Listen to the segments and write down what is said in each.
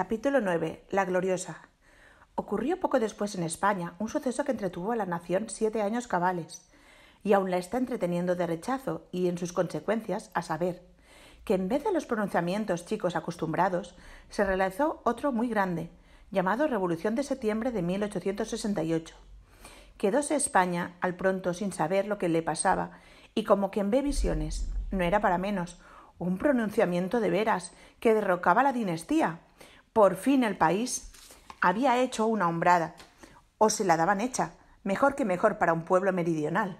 Capítulo 9. La gloriosa. Ocurrió poco después en España un suceso que entretuvo a la nación siete años cabales, y aún la está entreteniendo de rechazo y en sus consecuencias, a saber, que en vez de los pronunciamientos chicos acostumbrados, se realizó otro muy grande, llamado Revolución de Septiembre de 1868. Quedóse España al pronto sin saber lo que le pasaba y como quien ve visiones, no era para menos, un pronunciamiento de veras que derrocaba la dinastía por fin el país había hecho una hombrada, o se la daban hecha, mejor que mejor para un pueblo meridional.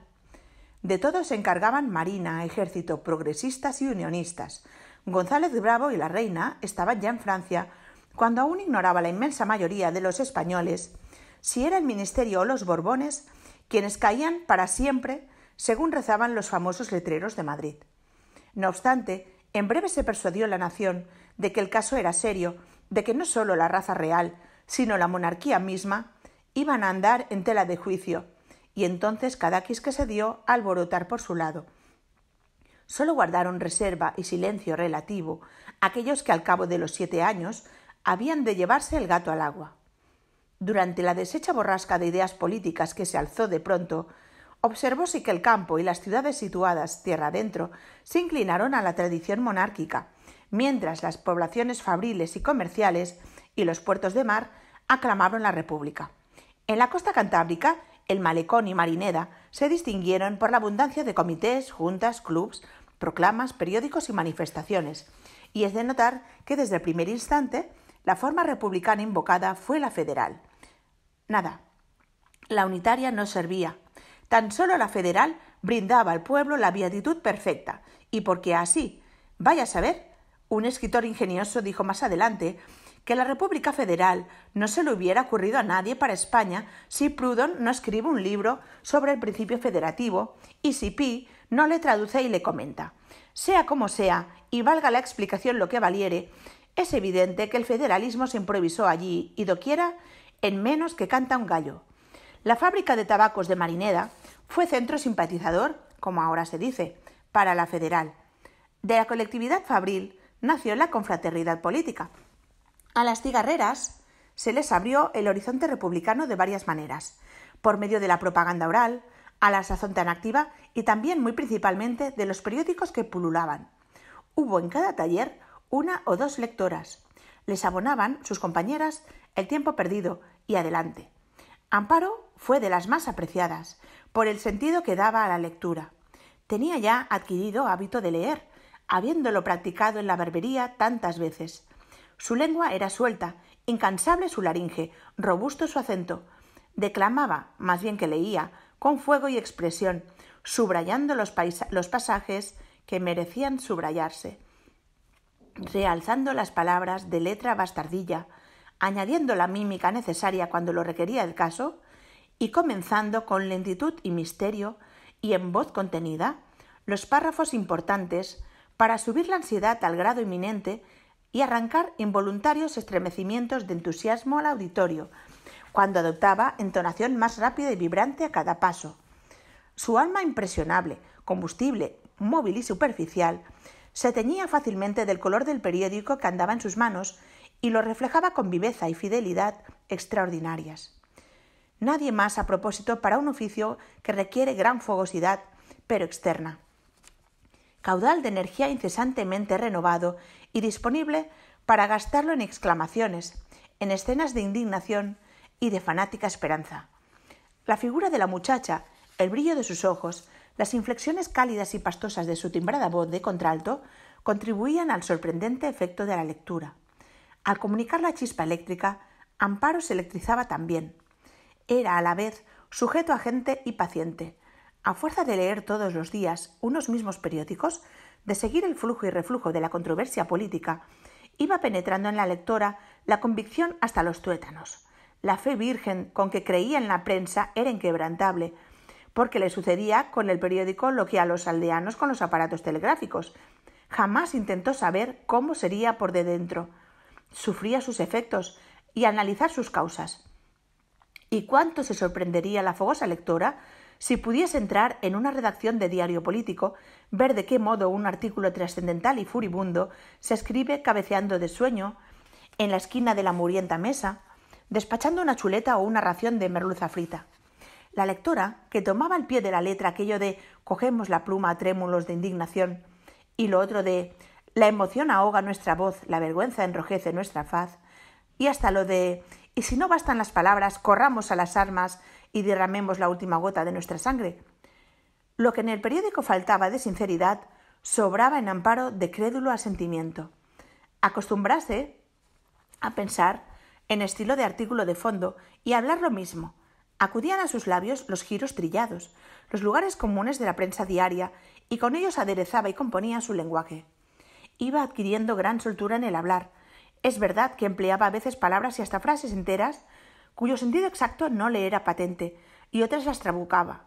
De todo se encargaban Marina, ejército, progresistas y unionistas. González Bravo y la reina estaban ya en Francia, cuando aún ignoraba la inmensa mayoría de los españoles si era el ministerio o los Borbones quienes caían para siempre, según rezaban los famosos letreros de Madrid. No obstante, en breve se persuadió la nación de que el caso era serio de que no solo la raza real, sino la monarquía misma, iban a andar en tela de juicio, y entonces cada que se dio alborotar por su lado. Solo guardaron reserva y silencio relativo aquellos que al cabo de los siete años habían de llevarse el gato al agua. Durante la deshecha borrasca de ideas políticas que se alzó de pronto, observóse que el campo y las ciudades situadas tierra adentro se inclinaron a la tradición monárquica, mientras las poblaciones fabriles y comerciales y los puertos de mar aclamaron la República. En la costa cantábrica, el Malecón y Marineda se distinguieron por la abundancia de comités, juntas, clubs, proclamas, periódicos y manifestaciones, y es de notar que desde el primer instante la forma republicana invocada fue la federal. Nada, la unitaria no servía. Tan solo la federal brindaba al pueblo la beatitud perfecta, y porque así, vaya a saber un escritor ingenioso dijo más adelante que la República Federal no se le hubiera ocurrido a nadie para España si Proudhon no escribe un libro sobre el principio federativo y si Pi no le traduce y le comenta. Sea como sea, y valga la explicación lo que valiere, es evidente que el federalismo se improvisó allí y doquiera en menos que canta un gallo. La fábrica de tabacos de Marineda fue centro simpatizador, como ahora se dice, para la federal. De la colectividad fabril nació la confraternidad política. A las cigarreras se les abrió el horizonte republicano de varias maneras, por medio de la propaganda oral, a la sazón tan activa y también muy principalmente de los periódicos que pululaban. Hubo en cada taller una o dos lectoras. Les abonaban sus compañeras el tiempo perdido y adelante. Amparo fue de las más apreciadas, por el sentido que daba a la lectura. Tenía ya adquirido hábito de leer, habiéndolo practicado en la barbería tantas veces. Su lengua era suelta, incansable su laringe, robusto su acento. Declamaba, más bien que leía, con fuego y expresión, subrayando los, pasajes que merecían subrayarse, realzando las palabras de letra bastardilla, añadiendo la mímica necesaria cuando lo requería el caso, y comenzando con lentitud y misterio, y en voz contenida, los párrafos importantes para subir la ansiedad al grado inminente y arrancar involuntarios estremecimientos de entusiasmo al auditorio, cuando adoptaba entonación más rápida y vibrante a cada paso. Su alma impresionable, combustible, móvil y superficial, se teñía fácilmente del color del periódico que andaba en sus manos y lo reflejaba con viveza y fidelidad extraordinarias. Nadie más a propósito para un oficio que requiere gran fogosidad, pero externa caudal de energía incesantemente renovado y disponible para gastarlo en exclamaciones, en escenas de indignación y de fanática esperanza. La figura de la muchacha, el brillo de sus ojos, las inflexiones cálidas y pastosas de su timbrada voz de contralto contribuían al sorprendente efecto de la lectura. Al comunicar la chispa eléctrica, Amparo se electrizaba también. Era a la vez sujeto agente y paciente, a fuerza de leer todos los días unos mismos periódicos, de seguir el flujo y reflujo de la controversia política, iba penetrando en la lectora la convicción hasta los tuétanos. La fe virgen con que creía en la prensa era inquebrantable, porque le sucedía con el periódico lo que a los aldeanos con los aparatos telegráficos. Jamás intentó saber cómo sería por de dentro. Sufría sus efectos y analizar sus causas. ¿Y cuánto se sorprendería la fogosa lectora si pudiese entrar en una redacción de diario político, ver de qué modo un artículo trascendental y furibundo se escribe cabeceando de sueño, en la esquina de la murienta mesa, despachando una chuleta o una ración de merluza frita. La lectora, que tomaba el pie de la letra aquello de cogemos la pluma a trémulos de indignación y lo otro de la emoción ahoga nuestra voz, la vergüenza enrojece nuestra faz, y hasta lo de y si no bastan las palabras, corramos a las armas y derramemos la última gota de nuestra sangre. Lo que en el periódico faltaba de sinceridad sobraba en amparo de crédulo asentimiento. Acostumbrase a pensar en estilo de artículo de fondo y a hablar lo mismo. Acudían a sus labios los giros trillados, los lugares comunes de la prensa diaria, y con ellos aderezaba y componía su lenguaje. Iba adquiriendo gran soltura en el hablar. Es verdad que empleaba a veces palabras y hasta frases enteras cuyo sentido exacto no le era patente, y otras las trabucaba.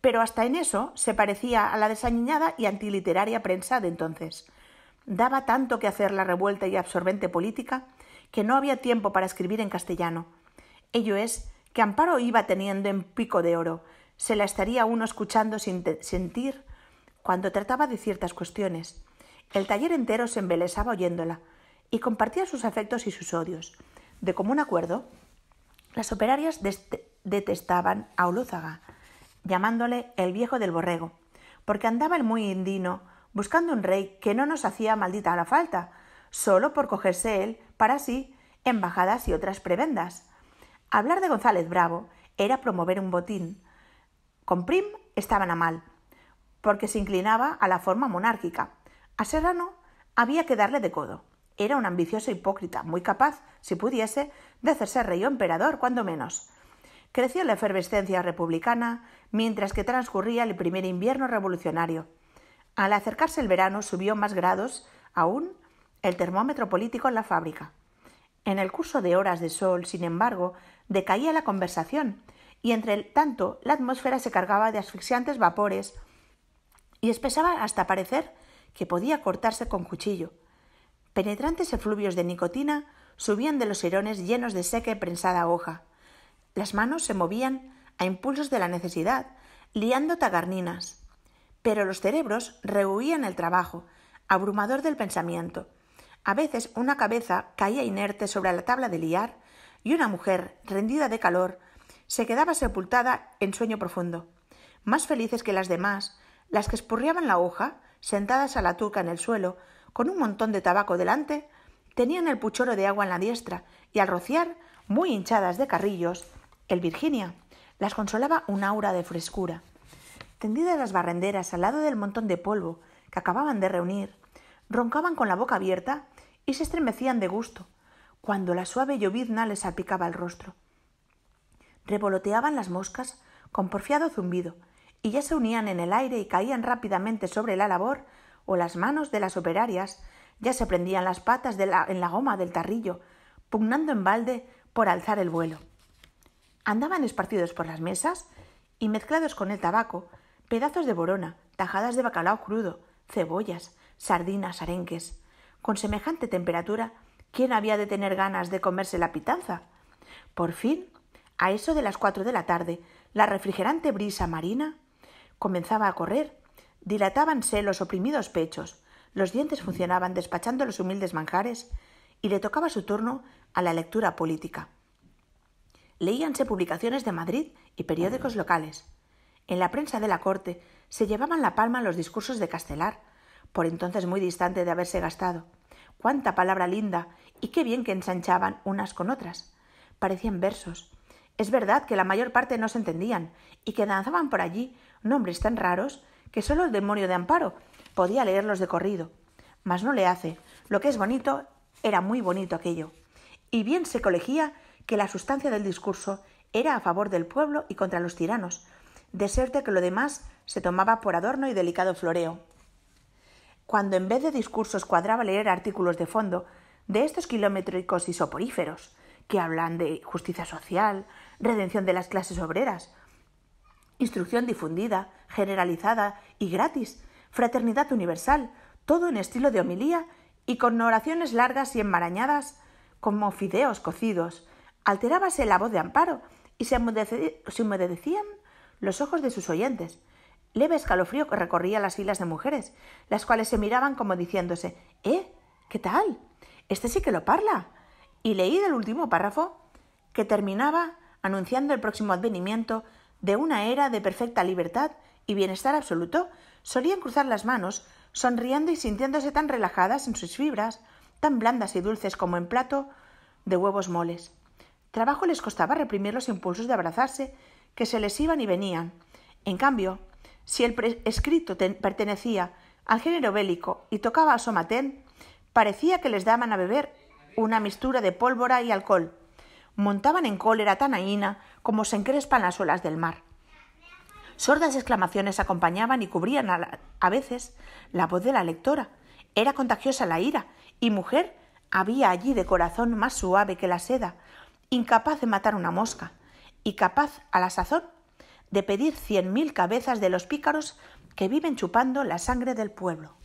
Pero hasta en eso se parecía a la desaliñada y antiliteraria prensa de entonces. Daba tanto que hacer la revuelta y absorbente política que no había tiempo para escribir en castellano. Ello es que Amparo iba teniendo en pico de oro. Se la estaría uno escuchando sin sentir cuando trataba de ciertas cuestiones. El taller entero se embelesaba oyéndola y compartía sus afectos y sus odios. De común acuerdo, las operarias detestaban a Olúzaga, llamándole el viejo del borrego, porque andaba el muy indino buscando un rey que no nos hacía maldita la falta, solo por cogerse él para sí embajadas y otras prebendas. Hablar de González Bravo era promover un botín. Con Prim estaban a mal, porque se inclinaba a la forma monárquica. A Serrano había que darle de codo. Era un ambicioso hipócrita, muy capaz, si pudiese, de hacerse rey o emperador, cuando menos. Creció la efervescencia republicana mientras que transcurría el primer invierno revolucionario. Al acercarse el verano subió más grados aún el termómetro político en la fábrica. En el curso de horas de sol, sin embargo, decaía la conversación, y entre tanto la atmósfera se cargaba de asfixiantes vapores y espesaba hasta parecer que podía cortarse con cuchillo. Penetrantes efluvios de nicotina subían de los sirones llenos de seca y prensada hoja. Las manos se movían a impulsos de la necesidad, liando tagarninas. Pero los cerebros rehuían el trabajo, abrumador del pensamiento. A veces una cabeza caía inerte sobre la tabla de liar y una mujer, rendida de calor, se quedaba sepultada en sueño profundo. Más felices que las demás, las que espurriaban la hoja, sentadas a la turca en el suelo, con un montón de tabaco delante, Tenían el puchoro de agua en la diestra y al rociar, muy hinchadas de carrillos, el Virginia las consolaba un aura de frescura. Tendidas las barrenderas al lado del montón de polvo que acababan de reunir, roncaban con la boca abierta y se estremecían de gusto cuando la suave llovizna les salpicaba el rostro. Revoloteaban las moscas con porfiado zumbido y ya se unían en el aire y caían rápidamente sobre la labor o las manos de las operarias ya se prendían las patas en la goma del tarrillo, pugnando en balde por alzar el vuelo. Andaban esparcidos por las mesas y mezclados con el tabaco, pedazos de borona, tajadas de bacalao crudo, cebollas, sardinas, arenques. Con semejante temperatura, ¿quién había de tener ganas de comerse la pitanza? Por fin, a eso de las cuatro de la tarde, la refrigerante brisa marina comenzaba a correr, dilatábanse los oprimidos pechos, los dientes funcionaban despachando los humildes manjares y le tocaba su turno a la lectura política. Leíanse publicaciones de Madrid y periódicos locales. En la prensa de la corte se llevaban la palma los discursos de Castelar, por entonces muy distante de haberse gastado. Cuánta palabra linda y qué bien que ensanchaban unas con otras. Parecían versos. Es verdad que la mayor parte no se entendían y que danzaban por allí nombres tan raros que sólo el demonio de Amparo podía leerlos de corrido, mas no le hace. Lo que es bonito, era muy bonito aquello. Y bien se colegía que la sustancia del discurso era a favor del pueblo y contra los tiranos, de serte que lo demás se tomaba por adorno y delicado floreo. Cuando en vez de discursos cuadraba leer artículos de fondo de estos kilométricos y soporíferos, que hablan de justicia social, redención de las clases obreras, instrucción difundida, generalizada y gratis, fraternidad universal, todo en estilo de homilía y con oraciones largas y enmarañadas como fideos cocidos. Alterábase la voz de Amparo y se humedecían los ojos de sus oyentes. Leve escalofrío recorría las filas de mujeres, las cuales se miraban como diciéndose ¿Eh? ¿Qué tal? Este sí que lo parla. Y leí del último párrafo que terminaba anunciando el próximo advenimiento de una era de perfecta libertad y bienestar absoluto, solían cruzar las manos, sonriendo y sintiéndose tan relajadas en sus fibras, tan blandas y dulces como en plato de huevos moles. Trabajo les costaba reprimir los impulsos de abrazarse, que se les iban y venían. En cambio, si el escrito pertenecía al género bélico y tocaba a somatén, parecía que les daban a beber una mistura de pólvora y alcohol. Montaban en cólera tan aína como se encrespan las olas del mar. Sordas exclamaciones acompañaban y cubrían a, veces la voz de la lectora. Era contagiosa la ira, y mujer había allí de corazón más suave que la seda, incapaz de matar una mosca, y capaz, a la sazón, de pedir cien mil cabezas de los pícaros que viven chupando la sangre del pueblo.